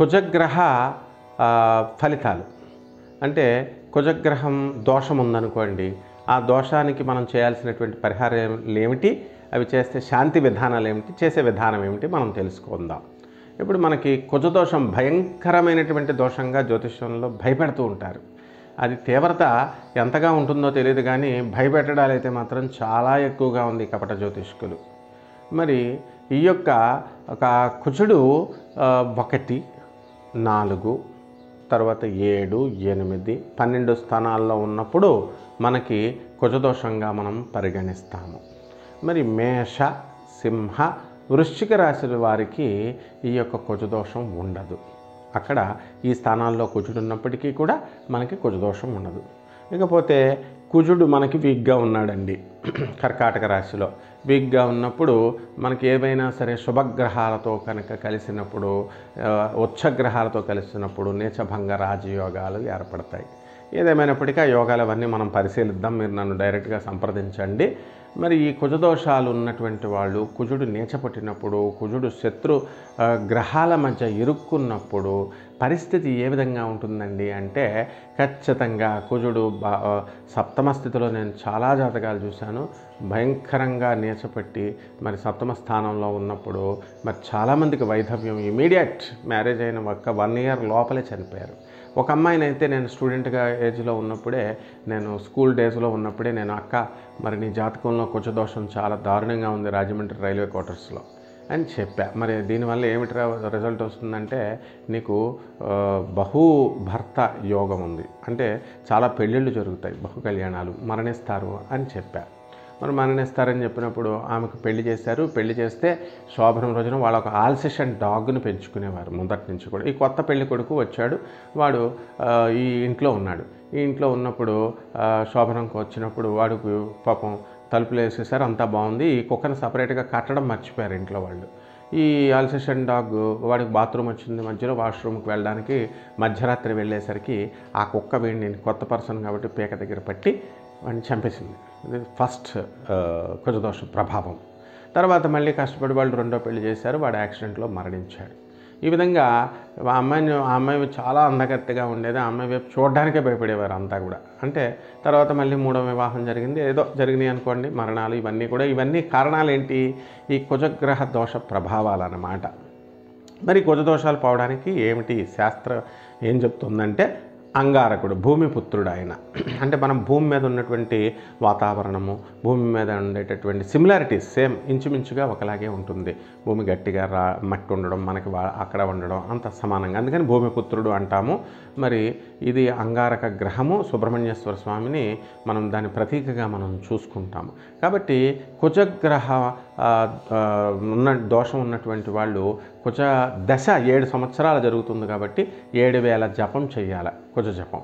కుజగ్రహ ఫలితాలు అంటే కుజగ్రహం దోషం ఉందనుకోండి ఆ దోషానికి మనం చేయాల్సినటువంటి పరిహారం ఏమిటి అవి చేస్తే శాంతి విధానాలు ఏమిటి చేసే విధానం ఏమిటి మనం తెలుసుకుందాం ఇప్పుడు మనకి కుజదోషం భయంకరమైనటువంటి దోషంగా జ్యోతిష్యంలో భయపెడుతూ ఉంటారు అది తీవ్రత ఎంతగా ఉంటుందో తెలియదు కానీ భయపెట్టడాలు అయితే మాత్రం చాలా ఎక్కువగా ఉంది కపట జ్యోతిష్కులు మరి ఈ యొక్క ఒక కుజుడు ఒకటి నాలుగు తర్వాత ఏడు ఎనిమిది పన్నెండు స్థానాల్లో ఉన్నప్పుడు మనకి కుజదోషంగా మనం పరిగణిస్తాము మరి మేష సింహ వృశ్చిక రాశుల వారికి ఈ యొక్క కుజదోషం ఉండదు అక్కడ ఈ స్థానాల్లో కూర్చుంటున్నప్పటికీ కూడా మనకి కుజదోషం ఉండదు ఇకపోతే కుజుడు మనకి వీక్గా ఉన్నాడండి కర్కాటక రాశిలో వీక్గా ఉన్నప్పుడు మనకి ఏమైనా సరే శుభగ్రహాలతో కనుక కలిసినప్పుడు ఉచ్చగ్రహాలతో కలిసినప్పుడు నీచభంగ రాజయోగాలు ఏర్పడతాయి ఏదేమైనప్పటికీ ఆ యోగాలు అవన్నీ మనం పరిశీలిద్దాం మీరు నన్ను డైరెక్ట్గా సంప్రదించండి మరి ఈ కుజదోషాలు ఉన్నటువంటి వాళ్ళు కుజుడు నీచపట్టినప్పుడు కుజుడు శత్రు గ్రహాల మధ్య ఇరుక్కున్నప్పుడు పరిస్థితి ఏ విధంగా ఉంటుందండి అంటే ఖచ్చితంగా కుజుడు సప్తమ స్థితిలో నేను చాలా జాతకాలు చూశాను భయంకరంగా నీచపట్టి మరి సప్తమ స్థానంలో ఉన్నప్పుడు మరి చాలామందికి వైధవ్యం ఇమీడియట్ మ్యారేజ్ అయిన ఒక్క వన్ ఇయర్ లోపలే చనిపోయారు ఒక అమ్మాయినైతే నేను స్టూడెంట్గా ఏజ్లో ఉన్నప్పుడే నేను స్కూల్ డేస్లో ఉన్నప్పుడే నేను అక్క మరి నీ జాతకంలో కుచదోషం చాలా దారుణంగా ఉంది రాజమండ్రి రైల్వే క్వార్టర్స్లో అని చెప్పా మరి దీనివల్ల ఏమిటి రిజల్ట్ వస్తుందంటే నీకు బహు భర్త యోగం ఉంది అంటే చాలా పెళ్ళిళ్ళు జరుగుతాయి బహు కళ్యాణాలు మరణిస్తారు అని చెప్పా మరి మరణిస్తారని చెప్పినప్పుడు ఆమెకు పెళ్లి చేశారు పెళ్లి చేస్తే శోభనం రోజున వాళ్ళ ఒక ఆల్సిషన్ అండ్ డాగ్ను పెంచుకునేవారు ముందటి నుంచి కూడా ఈ కొత్త పెళ్లి కొడుకు వచ్చాడు వాడు ఈ ఇంట్లో ఉన్నాడు ఇంట్లో ఉన్నప్పుడు శోభనంకు వచ్చినప్పుడు వాడికి పాపం తలుపులు వేసేసారు అంతా బాగుంది ఈ కుక్కను సపరేట్గా కట్టడం మర్చిపోయారు ఇంట్లో వాళ్ళు ఈ అల్సెషన్ డాగ్ వాడికి బాత్రూమ్ వచ్చింది మధ్యలో వాష్రూమ్కి వెళ్ళడానికి మధ్యరాత్రి వెళ్ళేసరికి ఆ కుక్క వీడిని కొత్త పర్సన్ కాబట్టి పీక దగ్గర పట్టి వాడిని చంపేసింది ఇది ఫస్ట్ కుజదోష ప్రభావం తర్వాత మళ్ళీ కష్టపడి వాళ్ళు రెండో పెళ్లి చేశారు వాడు యాక్సిడెంట్లో మరణించాడు ఈ విధంగా ఆ అమ్మాయిని ఆ అమ్మాయి చాలా అందగత్తెగా ఉండేది ఆ అమ్మాయి వైపు చూడడానికే భయపడేవారు అంతా కూడా అంటే తర్వాత మళ్ళీ మూడో వివాహం జరిగింది ఏదో జరిగినాయి అనుకోండి మరణాలు ఇవన్నీ కూడా ఇవన్నీ కారణాలు ఏంటి ఈ కుజగ్రహ దోష ప్రభావాలు అన్నమాట మరి కుజదోషాలు పోవడానికి ఏమిటి శాస్త్రం ఏం చెప్తుందంటే అంగారకుడు భూమిపుత్రుడు ఆయన అంటే మనం భూమి మీద ఉన్నటువంటి వాతావరణము భూమి మీద ఉండేటటువంటి సిమిలారిటీస్ సేమ్ ఇంచుమించుగా ఒకలాగే ఉంటుంది భూమి గట్టిగా రా మట్టి ఉండడం మనకి అక్కడ ఉండడం అంత సమానంగా అందుకని భూమిపుత్రుడు అంటాము మరి ఇది అంగారక గ్రహము సుబ్రహ్మణ్యేశ్వర స్వామిని మనం దాని ప్రతీకగా మనం చూసుకుంటాము కాబట్టి కుజగ్రహ ఉన్న దోషం ఉన్నటువంటి వాళ్ళు కుజ దశ ఏడు సంవత్సరాలు జరుగుతుంది కాబట్టి ఏడు వేల జపం చేయాలి కుజ జపం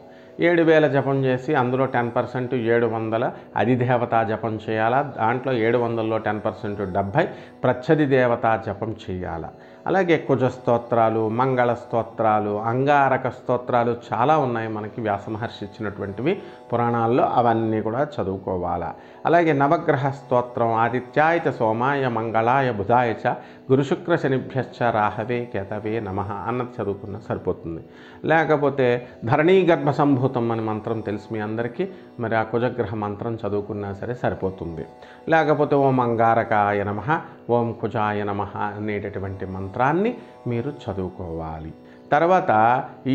ఏడు వేల జపం చేసి అందులో టెన్ పర్సెంట్ ఏడు వందల అధిదేవతా జపం చేయాలా దాంట్లో ఏడు వందల్లో టెన్ పర్సెంట్ డెబ్భై ప్రచ్చది దేవతా జపం చేయాలా అలాగే కుజ స్తోత్రాలు మంగళ స్తోత్రాలు అంగారక స్తోత్రాలు చాలా ఉన్నాయి మనకి వ్యాసమహర్షి ఇచ్చినటువంటివి పురాణాల్లో అవన్నీ కూడా చదువుకోవాలా అలాగే నవగ్రహ స్తోత్రం ఆదిత్యాయ సోమాయ మంగళాయ బుధాయ చ గురుశుక్ర శనిభ్యశ్చ రాహవే కేతవే నమ అన్నది చదువుకున్న సరిపోతుంది లేకపోతే ధరణీ గర్భ సంభూతం అనే మంత్రం తెలుసు మీ అందరికీ మరి ఆ కుజగ్రహ మంత్రం చదువుకున్నా సరే సరిపోతుంది లేకపోతే ఓం అంగారకాయ నమ ఓం కుజాయ నమ అనేటటువంటి మంత్రం మంత్రాన్ని మీరు చదువుకోవాలి తర్వాత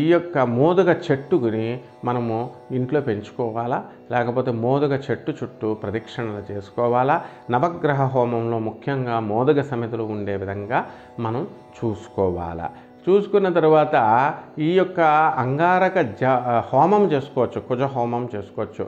ఈ యొక్క మోదుగ చెట్టుని మనము ఇంట్లో పెంచుకోవాలా లేకపోతే మోదుగ చెట్టు చుట్టూ ప్రదక్షిణలు చేసుకోవాలా నవగ్రహ హోమంలో ముఖ్యంగా మోదుగ సమితులు ఉండే విధంగా మనం చూసుకోవాలా చూసుకున్న తర్వాత ఈ యొక్క అంగారక జ హోమం చేసుకోవచ్చు కుజ హోమం చేసుకోవచ్చు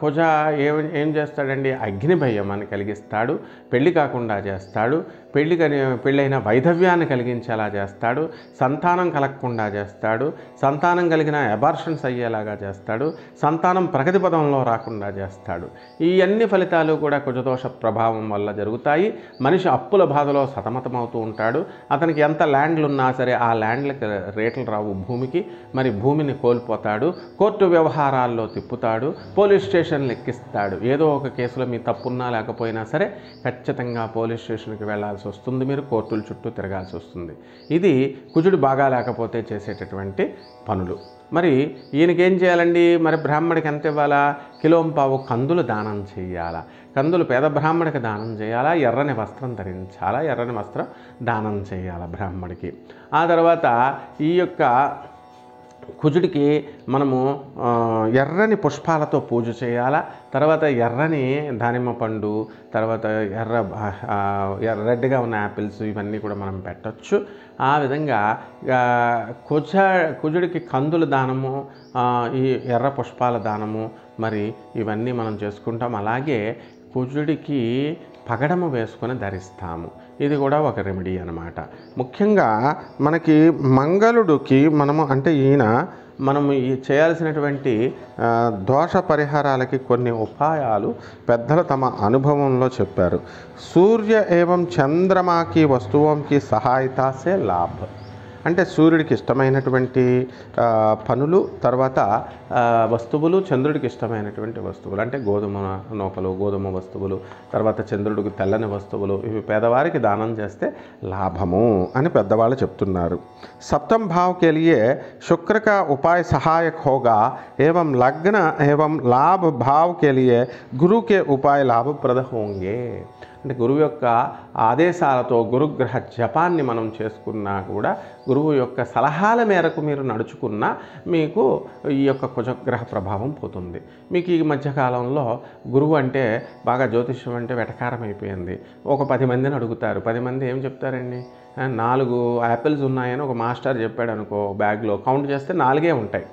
కుజ ఏం ఏం చేస్తాడండి అగ్ని అని కలిగిస్తాడు పెళ్లి కాకుండా చేస్తాడు పెళ్లి పెళ్ళైన వైధవ్యాన్ని కలిగించేలా చేస్తాడు సంతానం కలగకుండా చేస్తాడు సంతానం కలిగిన అబార్షన్స్ అయ్యేలాగా చేస్తాడు సంతానం ప్రగతి పదంలో రాకుండా చేస్తాడు ఈ అన్ని ఫలితాలు కూడా కుజదోష ప్రభావం వల్ల జరుగుతాయి మనిషి అప్పుల బాధలో సతమతమవుతూ ఉంటాడు అతనికి ఎంత ల్యాండ్లు ఉన్నా సరే ఆ ల్యాండ్లకి రేట్లు రావు రావు భూమికి మరి భూమిని కోల్పోతాడు కోర్టు వ్యవహారాల్లో తిప్పుతాడు పోలీస్ స్టేషన్ లెక్కిస్తాడు ఏదో ఒక కేసులో మీ తప్పున్నా లేకపోయినా సరే ఖచ్చితంగా పోలీస్ స్టేషన్కి వెళ్లాల్సి వస్తుంది మీరు కోర్టుల చుట్టూ తిరగాల్సి వస్తుంది ఇది కుజుడు బాగా లేకపోతే చేసేటటువంటి పనులు మరి ఈయనకేం చేయాలండి మరి బ్రాహ్మడికి ఎంత ఇవ్వాలా కిలోంపావు కందులు దానం చేయాలా కందులు పేద బ్రాహ్మడికి దానం చేయాలా ఎర్రని వస్త్రం ధరించాలా ఎర్రని వస్త్రం దానం చేయాలా బ్రాహ్మడికి ఆ తర్వాత ఈ యొక్క కుజుడికి మనము ఎర్రని పుష్పాలతో పూజ చేయాలా తర్వాత ఎర్రని దానిమ్మ పండు తర్వాత ఎర్ర రెడ్గా ఉన్న యాపిల్స్ ఇవన్నీ కూడా మనం పెట్టచ్చు ఆ విధంగా కుజ కుజుడికి కందుల దానము ఈ ఎర్ర పుష్పాల దానము మరి ఇవన్నీ మనం చేసుకుంటాం అలాగే కుజుడికి పగడము వేసుకొని ధరిస్తాము ఇది కూడా ఒక రెమెడీ అనమాట ముఖ్యంగా మనకి మంగళుడికి మనము అంటే ఈయన మనము ఈ చేయాల్సినటువంటి దోష పరిహారాలకి కొన్ని ఉపాయాలు పెద్దలు తమ అనుభవంలో చెప్పారు సూర్య ఏవం చంద్రమాకి వస్తువంకి సహాయతాసే లాభం అంటే సూర్యుడికి ఇష్టమైనటువంటి పనులు తర్వాత వస్తువులు చంద్రుడికి ఇష్టమైనటువంటి వస్తువులు అంటే గోధుమ నూకలు గోధుమ వస్తువులు తర్వాత చంద్రుడికి తెల్లని వస్తువులు ఇవి పేదవారికి దానం చేస్తే లాభము అని పెద్దవాళ్ళు చెప్తున్నారు సప్తం భావకే లియే శుక్రక ఉపాయ సహాయక హోగా ఏవం లగ్న ఏవం లాభ భావకే లియే గురుకే ఉపాయ లాభప్రద హోంగే అంటే గురువు యొక్క ఆదేశాలతో గురుగ్రహ జపాన్ని మనం చేసుకున్నా కూడా గురువు యొక్క సలహాల మేరకు మీరు నడుచుకున్నా మీకు ఈ యొక్క కుజగ్రహ ప్రభావం పోతుంది మీకు ఈ మధ్యకాలంలో గురువు అంటే బాగా జ్యోతిష్యం అంటే వెటకారం అయిపోయింది ఒక పది మందిని అడుగుతారు పది మంది ఏం చెప్తారండి నాలుగు యాపిల్స్ ఉన్నాయని ఒక మాస్టర్ చెప్పాడు అనుకో బ్యాగ్లో కౌంట్ చేస్తే నాలుగే ఉంటాయి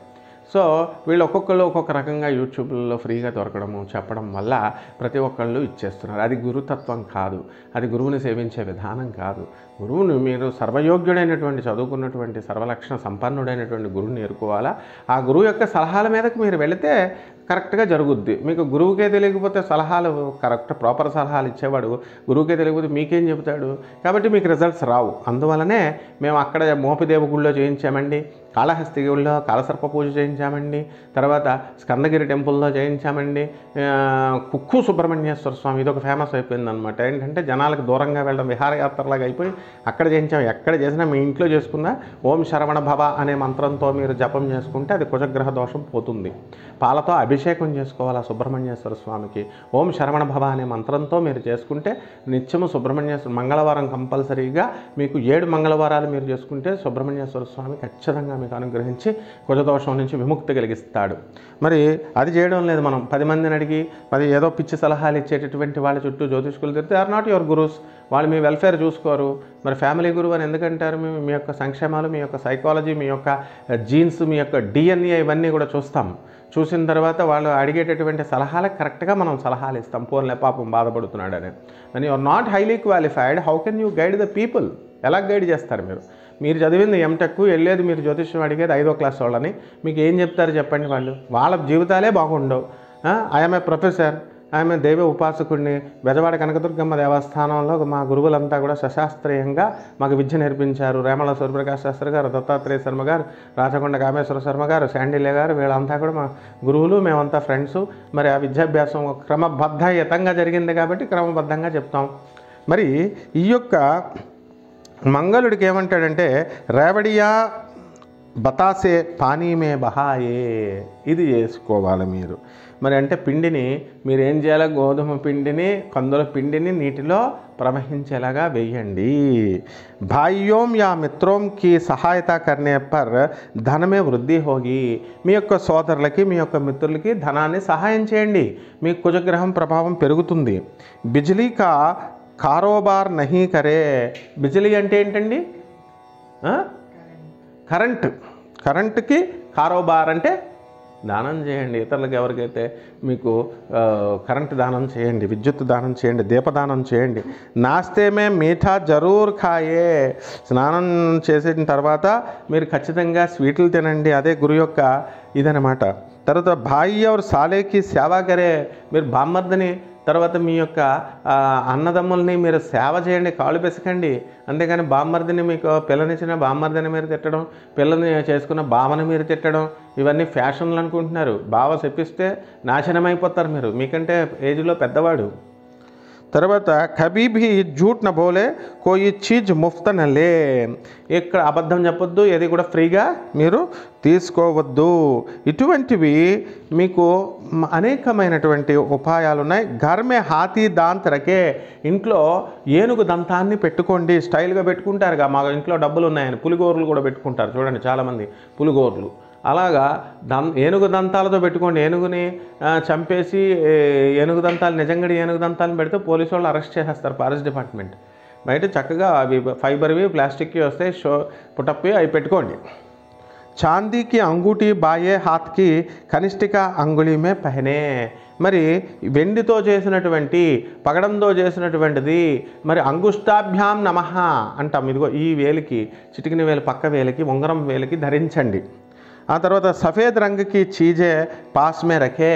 సో వీళ్ళు ఒక్కొక్కరు ఒక్కొక్క రకంగా యూట్యూబ్లో ఫ్రీగా దొరకడము చెప్పడం వల్ల ప్రతి ఒక్కళ్ళు ఇచ్చేస్తున్నారు అది గురుతత్వం కాదు అది గురువుని సేవించే విధానం కాదు గురువును మీరు సర్వయోగ్యుడైనటువంటి చదువుకున్నటువంటి సర్వలక్షణ సంపన్నుడైనటువంటి గురువుని నేర్చుకోవాలా ఆ గురువు యొక్క సలహాల మీదకు మీరు వెళితే కరెక్ట్గా జరుగుద్ది మీకు గురువుకే తెలియకపోతే సలహాలు కరెక్ట్ ప్రాపర్ సలహాలు ఇచ్చేవాడు గురువుకే తెలియకపోతే మీకేం చెబుతాడు కాబట్టి మీకు రిజల్ట్స్ రావు అందువలనే మేము అక్కడ గుళ్ళో చేయించామండి కాళహస్తి గుళ్ళో కాలసర్ప పూజ చేయించామండి తర్వాత స్కందగిరి టెంపుల్లో చేయించామండి కుక్కు సుబ్రహ్మణ్యేశ్వర స్వామి ఇది ఒక ఫేమస్ అయిపోయింది అనమాట ఏంటంటే జనాలకు దూరంగా వెళ్ళడం విహారయాత్రలాగా అయిపోయి అక్కడ చేయించాం ఎక్కడ చేసినా మీ ఇంట్లో చేసుకున్నా ఓం శరవణ భవ అనే మంత్రంతో మీరు జపం చేసుకుంటే అది కుజగ్రహ దోషం పోతుంది పాలతో అభిషేకం చేసుకోవాలి సుబ్రహ్మణ్యేశ్వర స్వామికి ఓం శరవణ భవ అనే మంత్రంతో మీరు చేసుకుంటే నిత్యము సుబ్రహ్మణ్యేశ్వర మంగళవారం కంపల్సరీగా మీకు ఏడు మంగళవారాలు మీరు చేసుకుంటే సుబ్రహ్మణ్యేశ్వర స్వామి ఖచ్చితంగా మీకు అనుగ్రహించి కుజదోషం నుంచి విముక్తి కలిగిస్తాడు మరి అది చేయడం లేదు మనం పది మందిని అడిగి మరి ఏదో పిచ్చి సలహాలు ఇచ్చేటటువంటి వాళ్ళ చుట్టూ జ్యోతిష్కులు తిరిగితే ఆర్ నాట్ యువర్ గురుస్ వాళ్ళు మీ వెల్ఫేర్ చూసుకోరు మరి ఫ్యామిలీ గురువు అని ఎందుకంటారు మీ మీ యొక్క సంక్షేమాలు మీ యొక్క సైకాలజీ మీ యొక్క జీన్స్ మీ యొక్క డిఎన్ఏ ఇవన్నీ కూడా చూస్తాం చూసిన తర్వాత వాళ్ళు అడిగేటటువంటి సలహాలు కరెక్ట్గా మనం సలహాలు ఇస్తాం పోన్లే పాపం బాధపడుతున్నాడని అని you are not highly qualified how can you guide the people ఎలా గైడ్ చేస్తారు మీరు మీరు చదివింది ఎంటెక్ వెళ్ళేది మీరు జ్యోతిష్యం అడిగేది ఐదో క్లాస్ వాళ్ళని మీకు ఏం చెప్తారు చెప్పండి వాళ్ళు వాళ్ళ జీవితాలే బాగుండవు ఐఎమ్ ప్రొఫెసర్ ఆమె దైవ ఉపాసకుడిని బెజవాడ కనకదుర్గమ్మ దేవస్థానంలో మా గురువులంతా కూడా సశాస్త్రీయంగా మాకు విద్య నేర్పించారు రేమల సూర్యప్రకాష్ శాస్త్రి గారు దత్తాత్రేయ శర్మ గారు రాచకొండ కామేశ్వర శర్మ గారు శాండిల్య గారు వీళ్ళంతా కూడా మా గురువులు మేమంతా ఫ్రెండ్స్ మరి ఆ విద్యాభ్యాసం క్రమబద్ధయుతంగా జరిగింది కాబట్టి క్రమబద్ధంగా చెప్తాం మరి ఈ యొక్క మంగళుడికి ఏమంటాడంటే రేవడియా బతాసే పానీమే బహాయే ఇది చేసుకోవాలి మీరు మరి అంటే పిండిని మీరు ఏం చేయాలి గోధుమ పిండిని కందుల పిండిని నీటిలో ప్రవహించేలాగా వేయండి భాయ్యోం యా మిత్రోంకి సహాయత కర్నే పర్ ధనమే వృద్ధి హోగి మీ యొక్క సోదరులకి మీ యొక్క మిత్రులకి ధనాన్ని సహాయం చేయండి మీ కుజగ్రహం ప్రభావం పెరుగుతుంది బిజ్లీ కా కారోబార్ నహీ కరే బిజిలీ అంటే ఏంటండి కరెంటు కరెంటుకి కారోబార్ అంటే దానం చేయండి ఇతరులకు ఎవరికైతే మీకు కరెంటు దానం చేయండి విద్యుత్ దానం చేయండి దీపదానం చేయండి నాస్తేమే మీఠా జరూర్ ఖాయే స్నానం చేసిన తర్వాత మీరు ఖచ్చితంగా స్వీట్లు తినండి అదే గురు యొక్క ఇదనమాట తర్వాత భాయ్యవర్ సాలేకి సేవాగరే మీరు బామ్మర్దని తర్వాత మీ యొక్క అన్నదమ్ముల్ని మీరు సేవ చేయండి కాలు పెసకండి అంతేగాని బామ్మర్దిని మీకు పిల్లనిచ్చిన బామ్మర్దిని మీరు తిట్టడం పిల్లని చేసుకున్న బావని మీరు తిట్టడం ఇవన్నీ ఫ్యాషన్లు అనుకుంటున్నారు బావ చెప్పిస్తే నాశనమైపోతారు మీరు మీకంటే ఏజ్లో పెద్దవాడు తర్వాత కబీబీ జూట్న జూట్ న బోలే కోయి చీజ్ ముఫ్త నలే ఎక్కడ అబద్ధం చెప్పొద్దు ఏది కూడా ఫ్రీగా మీరు తీసుకోవద్దు ఇటువంటివి మీకు అనేకమైనటువంటి ఉపాయాలు ఉన్నాయి గర్మే హాతీ దాంతరకే ఇంట్లో ఏనుగు దంతాన్ని పెట్టుకోండి స్టైల్గా పెట్టుకుంటారుగా మా ఇంట్లో డబ్బులు ఉన్నాయని పులిగోర్లు కూడా పెట్టుకుంటారు చూడండి చాలామంది పులిగోర్లు అలాగా దం ఏనుగు దంతాలతో పెట్టుకోండి ఏనుగుని చంపేసి ఏనుగు దంతాలు నిజంగా ఏనుగు దంతాలను పెడితే పోలీసు వాళ్ళు అరెస్ట్ చేసేస్తారు ఫారెస్ట్ డిపార్ట్మెంట్ బయట చక్కగా అవి ఫైబర్వి ప్లాస్టిక్వి వస్తే షో పుటప్పి అవి పెట్టుకోండి చాందీకి అంగుటి బాయే హాత్కి కనిష్టిక అంగుళీమే పహనే మరి వెండితో చేసినటువంటి పగడంతో చేసినటువంటిది మరి అంగుష్టాభ్యాం నమ అంటాం ఇదిగో ఈ వేలికి చిటికిన వేలు పక్క వేలికి ఉంగరం వేలికి ధరించండి ఆ తర్వాత సఫేద్ రంగుకి చీజే పాస్ మేరకే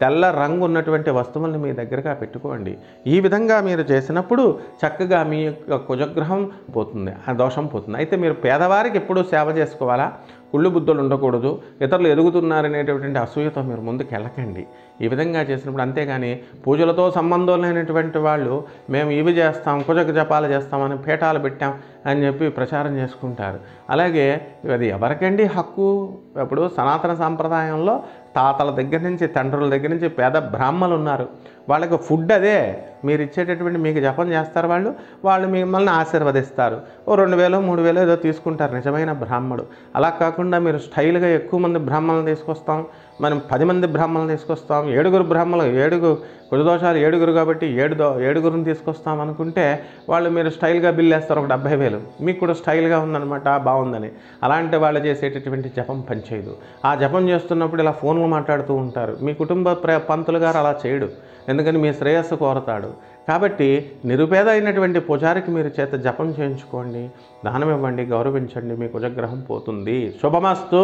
తెల్ల రంగు ఉన్నటువంటి వస్తువుల్ని మీ దగ్గరగా పెట్టుకోండి ఈ విధంగా మీరు చేసినప్పుడు చక్కగా మీ యొక్క కుజగ్రహం పోతుంది ఆ దోషం పోతుంది అయితే మీరు పేదవారికి ఎప్పుడూ సేవ చేసుకోవాలా కుళ్ళు బుద్ధులు ఉండకూడదు ఇతరులు ఎదుగుతున్నారనేటటువంటి అసూయతో మీరు ముందుకు వెళ్ళకండి ఈ విధంగా చేసినప్పుడు అంతేగాని పూజలతో సంబంధం లేనటువంటి వాళ్ళు మేము ఇవి చేస్తాం కుజక జపాలు చేస్తామని పీఠాలు పెట్టాం అని చెప్పి ప్రచారం చేసుకుంటారు అలాగే అది ఎవరికండి హక్కు ఇప్పుడు సనాతన సాంప్రదాయంలో తాతల దగ్గర నుంచి తండ్రుల దగ్గర నుంచి పేద బ్రాహ్మలు ఉన్నారు వాళ్ళకి ఫుడ్ అదే మీరు ఇచ్చేటటువంటి మీకు జపం చేస్తారు వాళ్ళు వాళ్ళు మిమ్మల్ని ఆశీర్వదిస్తారు ఓ రెండు వేలో మూడు వేలో ఏదో తీసుకుంటారు నిజమైన బ్రాహ్మడు అలా కాకుండా మీరు స్టైల్గా ఎక్కువ మంది బ్రాహ్మణులు తీసుకొస్తాం మనం పది మంది బ్రాహ్మణులు తీసుకొస్తాం ఏడుగురు బ్రాహ్మణులు ఏడుగు కుజదోషాలు ఏడుగురు కాబట్టి ఏడు దో ఏడుగురిని తీసుకొస్తాం అనుకుంటే వాళ్ళు మీరు స్టైల్గా బిల్లేస్తారు ఒక డెబ్బై వేలు మీకు కూడా స్టైల్గా ఉందనమాట బాగుందని అలాంటి వాళ్ళు చేసేటటువంటి జపం పనిచేయదు ఆ జపం చేస్తున్నప్పుడు ఇలా ఫోన్లు మాట్లాడుతూ ఉంటారు మీ కుటుంబ పంతులు గారు అలా చేయడు ఎందుకని మీ శ్రేయస్సు కోరతాడు కాబట్టి నిరుపేద అయినటువంటి పూజారికి మీరు చేత జపం చేయించుకోండి దానం ఇవ్వండి గౌరవించండి మీ కుజగ్రహం పోతుంది శుభమస్తు